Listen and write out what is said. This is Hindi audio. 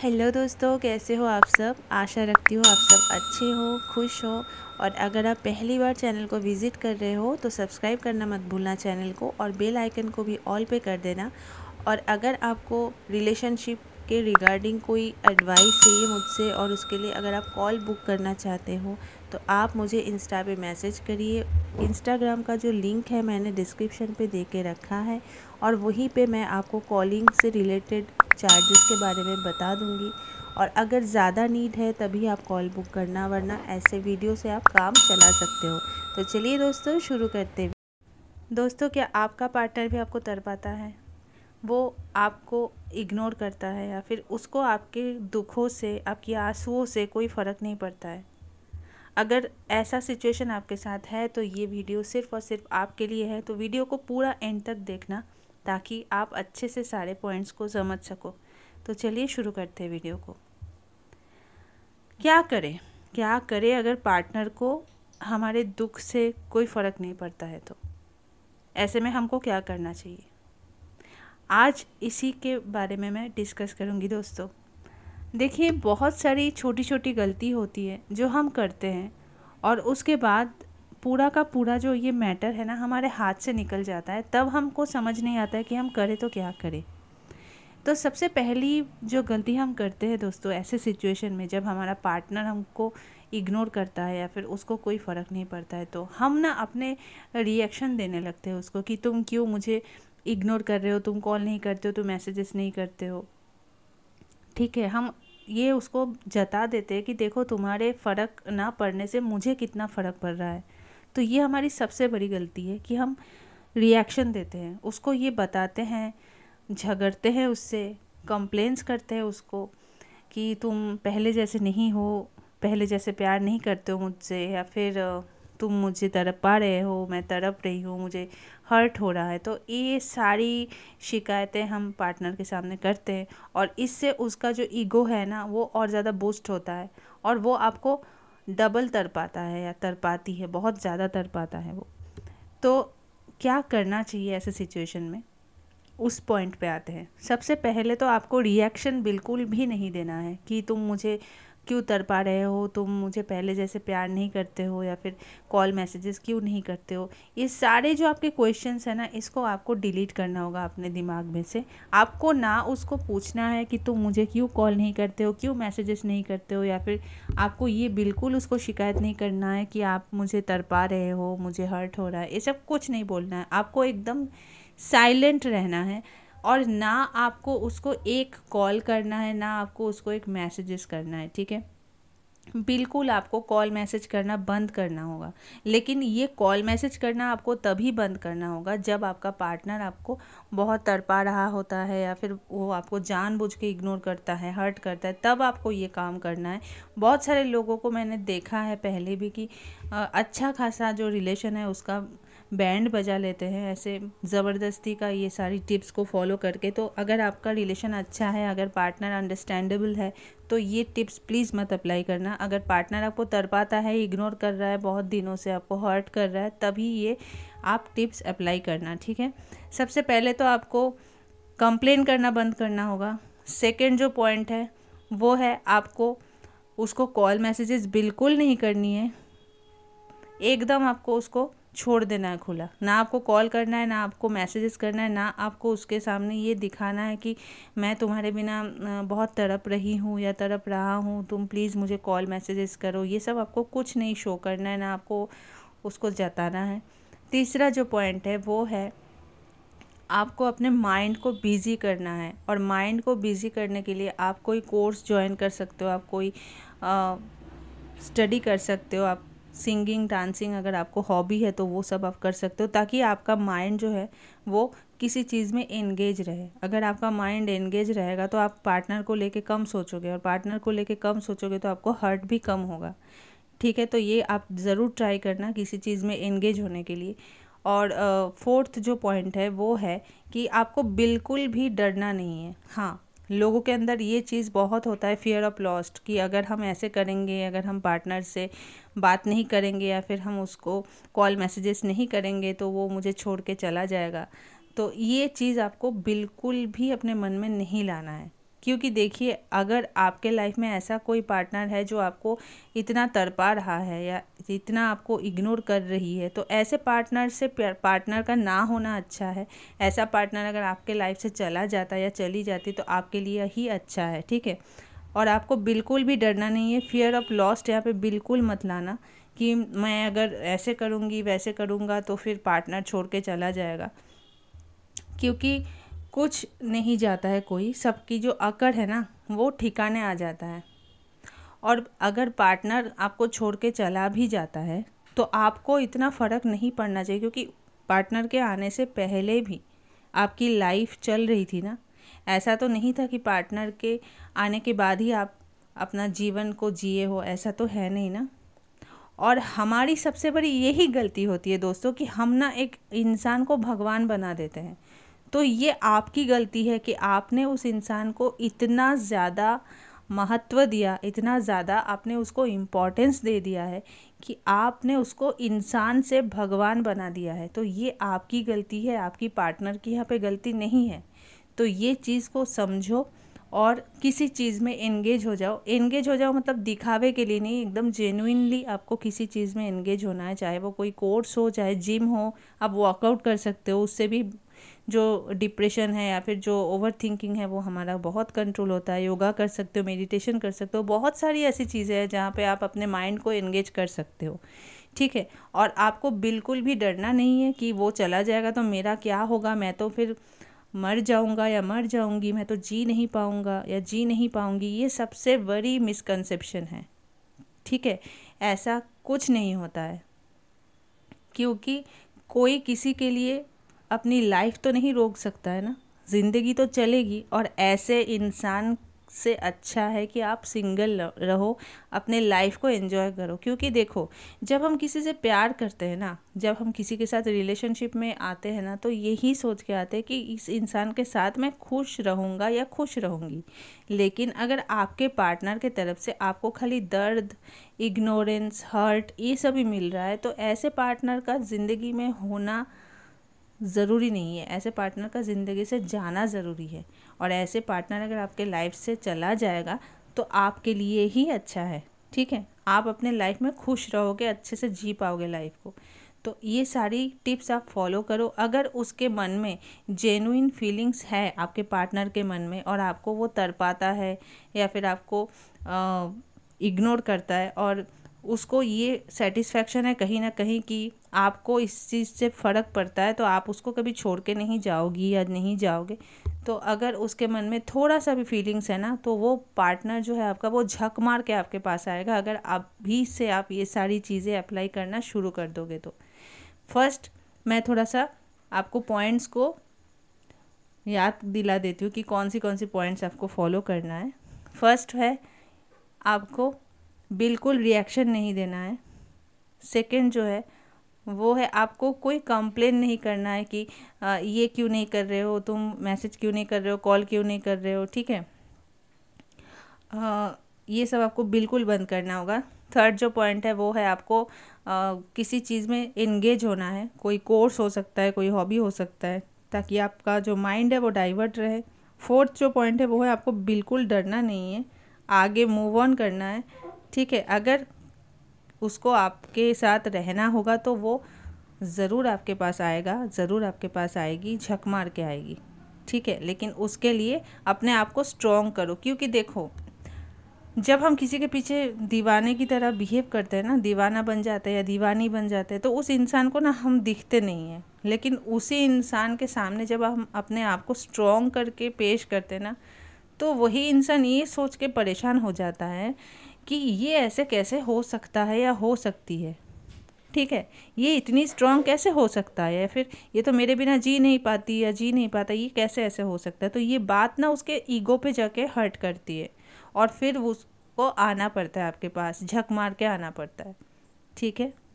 हेलो दोस्तों कैसे हो आप सब आशा रखती हूँ आप सब अच्छे हो खुश हो और अगर आप पहली बार चैनल को विज़िट कर रहे हो तो सब्सक्राइब करना मत भूलना चैनल को और बेल आइकन को भी ऑल पे कर देना और अगर आपको रिलेशनशिप के रिगार्डिंग कोई एडवाइस चाहिए मुझसे और उसके लिए अगर आप कॉल बुक करना चाहते हो तो आप मुझे इंस्टा पे मैसेज करिए इंस्टाग्राम का जो लिंक है मैंने डिस्क्रिप्शन पे दे के रखा है और वहीं पे मैं आपको कॉलिंग से रिलेटेड चार्जेस के बारे में बता दूंगी और अगर ज़्यादा नीड है तभी आप कॉल बुक करना वरना ऐसे वीडियो से आप काम चला सकते हो तो चलिए दोस्तों शुरू करते हैं दोस्तों क्या आपका पार्टनर भी आपको तर पाता है वो आपको इग्नोर करता है या फिर उसको आपके दुखों से आपकी आंसुओं से कोई फ़र्क नहीं पड़ता है अगर ऐसा सिचुएशन आपके साथ है तो ये वीडियो सिर्फ और सिर्फ आपके लिए है तो वीडियो को पूरा एंड तक देखना ताकि आप अच्छे से सारे पॉइंट्स को समझ सको तो चलिए शुरू करते हैं वीडियो को क्या करें क्या करें अगर पार्टनर को हमारे दुख से कोई फ़र्क नहीं पड़ता है तो ऐसे में हमको क्या करना चाहिए आज इसी के बारे में मैं डिस्कस करूँगी दोस्तों देखिए बहुत सारी छोटी छोटी गलती होती है जो हम करते हैं और उसके बाद पूरा का पूरा जो ये मैटर है ना हमारे हाथ से निकल जाता है तब हमको समझ नहीं आता है कि हम करें तो क्या करें तो सबसे पहली जो गलती हम करते हैं दोस्तों ऐसे सिचुएशन में जब हमारा पार्टनर हमको इग्नोर करता है या फिर उसको कोई फ़र्क नहीं पड़ता है तो हम ना अपने रिएक्शन देने लगते हैं उसको कि तुम क्यों मुझे इग्नोर कर रहे हो तुम कॉल नहीं करते हो तुम मैसेजेस नहीं करते हो ठीक है हम ये उसको जता देते हैं कि देखो तुम्हारे फ़र्क ना पड़ने से मुझे कितना फ़र्क पड़ रहा है तो ये हमारी सबसे बड़ी गलती है कि हम रिएक्शन देते हैं उसको ये बताते हैं झगड़ते हैं उससे कंप्लेंस करते हैं उसको कि तुम पहले जैसे नहीं हो पहले जैसे प्यार नहीं करते हो मुझसे या फिर तुम मुझे तड़प पा रहे हो मैं तड़प रही हूँ मुझे हर्ट हो रहा है तो ये सारी शिकायतें हम पार्टनर के सामने करते हैं और इससे उसका जो ईगो है ना वो और ज़्यादा बूस्ट होता है और वो आपको डबल तर पाता है या तर पाती है बहुत ज़्यादा तर पाता है वो तो क्या करना चाहिए ऐसे सिचुएशन में उस पॉइंट पे आते हैं सबसे पहले तो आपको रिएक्शन बिल्कुल भी नहीं देना है कि तुम मुझे क्यों उतर पा रहे हो तुम मुझे पहले जैसे प्यार नहीं करते हो या फिर कॉल मैसेजेस क्यों नहीं करते हो ये सारे जो आपके क्वेश्चंस हैं ना इसको आपको डिलीट करना होगा अपने दिमाग में से आपको ना उसको पूछना है कि तुम मुझे क्यों कॉल नहीं करते हो क्यों मैसेजेस नहीं करते हो या फिर आपको ये बिल्कुल उसको शिकायत नहीं करना है कि आप मुझे तरपा रहे हो मुझे हर्ट हो रहा है ये सब कुछ नहीं बोलना है आपको एकदम साइलेंट रहना है और ना आपको उसको एक कॉल करना है ना आपको उसको एक मैसेजेस करना है ठीक है बिल्कुल आपको कॉल मैसेज करना बंद करना होगा लेकिन ये कॉल मैसेज करना आपको तभी बंद करना होगा जब आपका पार्टनर आपको बहुत तड़पा रहा होता है या फिर वो आपको जानबूझ के इग्नोर करता है हर्ट करता है तब आपको ये काम करना है बहुत सारे लोगों को मैंने देखा है पहले भी कि अच्छा खासा जो रिलेशन है उसका बैंड बजा लेते हैं ऐसे ज़बरदस्ती का ये सारी टिप्स को फॉलो करके तो अगर आपका रिलेशन अच्छा है अगर पार्टनर अंडरस्टैंडेबल है तो ये टिप्स प्लीज़ मत अप्लाई करना अगर पार्टनर आपको तरपाता है इग्नोर कर रहा है बहुत दिनों से आपको हर्ट कर रहा है तभी ये आप टिप्स अप्लाई करना ठीक है सबसे पहले तो आपको कंप्लेन करना बंद करना होगा सेकेंड जो पॉइंट है वो है आपको उसको कॉल मैसेजेस बिल्कुल नहीं करनी है एकदम आपको उसको छोड़ देना है खुला ना आपको कॉल करना है ना आपको मैसेजेस करना है ना आपको उसके सामने ये दिखाना है कि मैं तुम्हारे बिना बहुत तड़प रही हूँ या तड़प रहा हूँ तुम प्लीज़ मुझे कॉल मैसेजेस करो ये सब आपको कुछ नहीं शो करना है ना आपको उसको जताना है तीसरा जो पॉइंट है वो है आपको अपने माइंड को बिज़ी करना है और माइंड को बिज़ी करने के लिए आप कोई कोर्स ज्वाइन कर सकते हो आप कोई स्टडी कर सकते हो आप सिंगिंग डांसिंग अगर आपको हॉबी है तो वो सब आप कर सकते हो ताकि आपका माइंड जो है वो किसी चीज़ में एंगेज रहे अगर आपका माइंड एंगेज रहेगा तो आप पार्टनर को लेके कम सोचोगे और पार्टनर को लेके कम सोचोगे तो आपको हर्ट भी कम होगा ठीक है तो ये आप ज़रूर ट्राई करना किसी चीज़ में एंगेज होने के लिए और फोर्थ जो पॉइंट है वो है कि आपको बिल्कुल भी डरना नहीं है हाँ लोगों के अंदर ये चीज़ बहुत होता है फियर ऑफ लॉस्ट कि अगर हम ऐसे करेंगे अगर हम पार्टनर से बात नहीं करेंगे या फिर हम उसको कॉल मैसेजेस नहीं करेंगे तो वो मुझे छोड़ के चला जाएगा तो ये चीज़ आपको बिल्कुल भी अपने मन में नहीं लाना है क्योंकि देखिए अगर आपके लाइफ में ऐसा कोई पार्टनर है जो आपको इतना तड़पा रहा है या इतना आपको इग्नोर कर रही है तो ऐसे पार्टनर से पार्टनर का ना होना अच्छा है ऐसा पार्टनर अगर आपके लाइफ से चला जाता या चली जाती तो आपके लिए ही अच्छा है ठीक है और आपको बिल्कुल भी डरना नहीं है फियर ऑफ लॉस्ट यहाँ पे बिल्कुल मत लाना कि मैं अगर ऐसे करूँगी वैसे करूँगा तो फिर पार्टनर छोड़ के चला जाएगा क्योंकि कुछ नहीं जाता है कोई सबकी जो अकड़ है ना वो ठिकाने आ जाता है और अगर पार्टनर आपको छोड़ के चला भी जाता है तो आपको इतना फ़र्क नहीं पड़ना चाहिए क्योंकि पार्टनर के आने से पहले भी आपकी लाइफ चल रही थी ना ऐसा तो नहीं था कि पार्टनर के आने के बाद ही आप अपना जीवन को जिए हो ऐसा तो है नहीं ना और हमारी सबसे बड़ी यही गलती होती है दोस्तों कि हम ना एक इंसान को भगवान बना देते हैं तो ये आपकी गलती है कि आपने उस इंसान को इतना ज़्यादा महत्व दिया इतना ज़्यादा आपने उसको इम्पोर्टेंस दे दिया है कि आपने उसको इंसान से भगवान बना दिया है तो ये आपकी गलती है आपकी पार्टनर की यहाँ पे गलती नहीं है तो ये चीज़ को समझो और किसी चीज़ में इंगेज हो जाओ इंगेज हो जाओ मतलब दिखावे के लिए नहीं एकदम जेनुइनली आपको किसी चीज़ में एंगेज होना है चाहे वो कोई कोर्स हो चाहे जिम हो आप वर्कआउट कर सकते हो उससे भी जो डिप्रेशन है या फिर जो ओवर थिंकिंग है वो हमारा बहुत कंट्रोल होता है योगा कर सकते हो मेडिटेशन कर सकते हो बहुत सारी ऐसी चीज़ें हैं जहाँ पे आप अपने माइंड को एंगेज कर सकते हो ठीक है और आपको बिल्कुल भी डरना नहीं है कि वो चला जाएगा तो मेरा क्या होगा मैं तो फिर मर जाऊँगा या मर जाऊँगी मैं तो जी नहीं पाऊँगा या जी नहीं पाऊँगी ये सबसे बड़ी मिसकंसेप्शन है ठीक है ऐसा कुछ नहीं होता है क्योंकि कोई किसी के लिए अपनी लाइफ तो नहीं रोक सकता है ना ज़िंदगी तो चलेगी और ऐसे इंसान से अच्छा है कि आप सिंगल रहो अपने लाइफ को एंजॉय करो क्योंकि देखो जब हम किसी से प्यार करते हैं ना जब हम किसी के साथ रिलेशनशिप में आते हैं ना तो यही सोच के आते हैं कि इस इंसान के साथ मैं खुश रहूँगा या खुश रहूँगी लेकिन अगर आपके पार्टनर के तरफ से आपको खाली दर्द इग्नोरेंस हर्ट ये सभी मिल रहा है तो ऐसे पार्टनर का ज़िंदगी में होना ज़रूरी नहीं है ऐसे पार्टनर का ज़िंदगी से जाना ज़रूरी है और ऐसे पार्टनर अगर आपके लाइफ से चला जाएगा तो आपके लिए ही अच्छा है ठीक है आप अपने लाइफ में खुश रहोगे अच्छे से जी पाओगे लाइफ को तो ये सारी टिप्स आप फॉलो करो अगर उसके मन में जेनुइन फीलिंग्स है आपके पार्टनर के मन में और आपको वो तर पाता है या फिर आपको इग्नोर करता है और उसको ये सेटिस्फेक्शन है कहीं ना कहीं कि आपको इस चीज़ से फ़र्क पड़ता है तो आप उसको कभी छोड़ के नहीं जाओगी या नहीं जाओगे तो अगर उसके मन में थोड़ा सा भी फीलिंग्स है ना तो वो पार्टनर जो है आपका वो झक मार के आपके पास आएगा अगर आप भी से आप ये सारी चीज़ें अप्लाई करना शुरू कर दोगे तो फर्स्ट मैं थोड़ा सा आपको पॉइंट्स को याद दिला देती हूँ कि कौन सी कौन सी पॉइंट्स आपको फॉलो करना है फर्स्ट है आपको बिल्कुल रिएक्शन नहीं देना है सेकंड जो है वो है आपको कोई कंप्लेन नहीं करना है कि आ, ये क्यों नहीं कर रहे हो तुम मैसेज क्यों नहीं कर रहे हो कॉल क्यों नहीं कर रहे हो ठीक है आ, ये सब आपको बिल्कुल बंद करना होगा थर्ड जो पॉइंट है वो है आपको आ, किसी चीज़ में इंगेज होना है कोई कोर्स हो सकता है कोई हॉबी हो सकता है ताकि आपका जो माइंड है वो डाइवर्ट रहे फोर्थ जो पॉइंट है वो है आपको बिल्कुल डरना नहीं है आगे मूव ऑन करना है ठीक है अगर उसको आपके साथ रहना होगा तो वो ज़रूर आपके पास आएगा ज़रूर आपके पास आएगी झक मार के आएगी ठीक है लेकिन उसके लिए अपने आप को स्ट्रॉन्ग करो क्योंकि देखो जब हम किसी के पीछे दीवाने की तरह बिहेव करते हैं ना दीवाना बन जाते हैं या दीवानी बन जाते हैं तो उस इंसान को ना हम दिखते नहीं हैं लेकिन उसी इंसान के सामने जब हम अपने आप को स्ट्रॉन्ग करके पेश करते ना तो वही इंसान ये सोच के परेशान हो जाता है कि ये ऐसे कैसे हो सकता है या हो सकती है ठीक है ये इतनी स्ट्रांग कैसे हो सकता है या फिर ये तो मेरे बिना जी नहीं पाती या जी नहीं पाता ये कैसे ऐसे हो सकता है तो ये बात ना उसके ईगो पे जाके हर्ट करती है और फिर उसको आना पड़ता है आपके पास झक मार के आना पड़ता है ठीक है